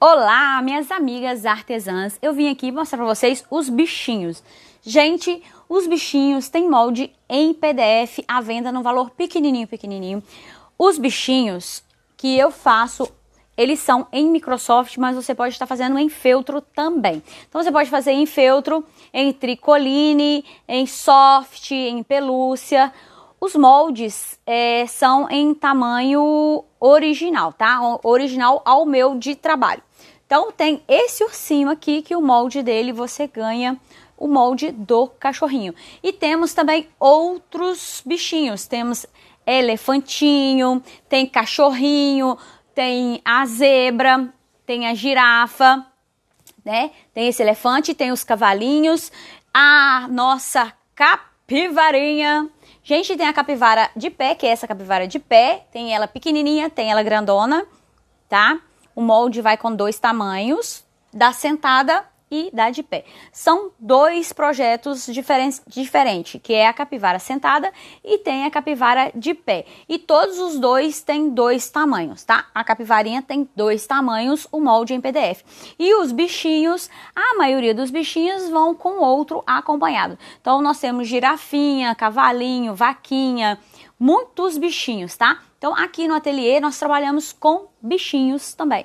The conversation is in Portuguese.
Olá, minhas amigas artesãs. Eu vim aqui mostrar para vocês os bichinhos. Gente, os bichinhos têm molde em PDF à venda no valor pequenininho, pequenininho. Os bichinhos que eu faço, eles são em Microsoft, mas você pode estar fazendo em feltro também. Então você pode fazer em feltro, em tricoline, em soft, em pelúcia. Os moldes é, são em tamanho original, tá? Original ao meu de trabalho. Então tem esse ursinho aqui que o molde dele você ganha o molde do cachorrinho. E temos também outros bichinhos, temos elefantinho, tem cachorrinho, tem a zebra, tem a girafa, né? Tem esse elefante, tem os cavalinhos, a nossa capivarinha, Gente, tem a capivara de pé, que é essa capivara de pé. Tem ela pequenininha, tem ela grandona, tá? O molde vai com dois tamanhos. Da sentada e da de pé. São dois projetos diferen diferentes, que é a capivara sentada e tem a capivara de pé. E todos os dois têm dois tamanhos, tá? A capivarinha tem dois tamanhos, o molde em PDF. E os bichinhos, a maioria dos bichinhos vão com outro acompanhado. Então nós temos girafinha, cavalinho, vaquinha, muitos bichinhos, tá? Então aqui no ateliê nós trabalhamos com bichinhos também.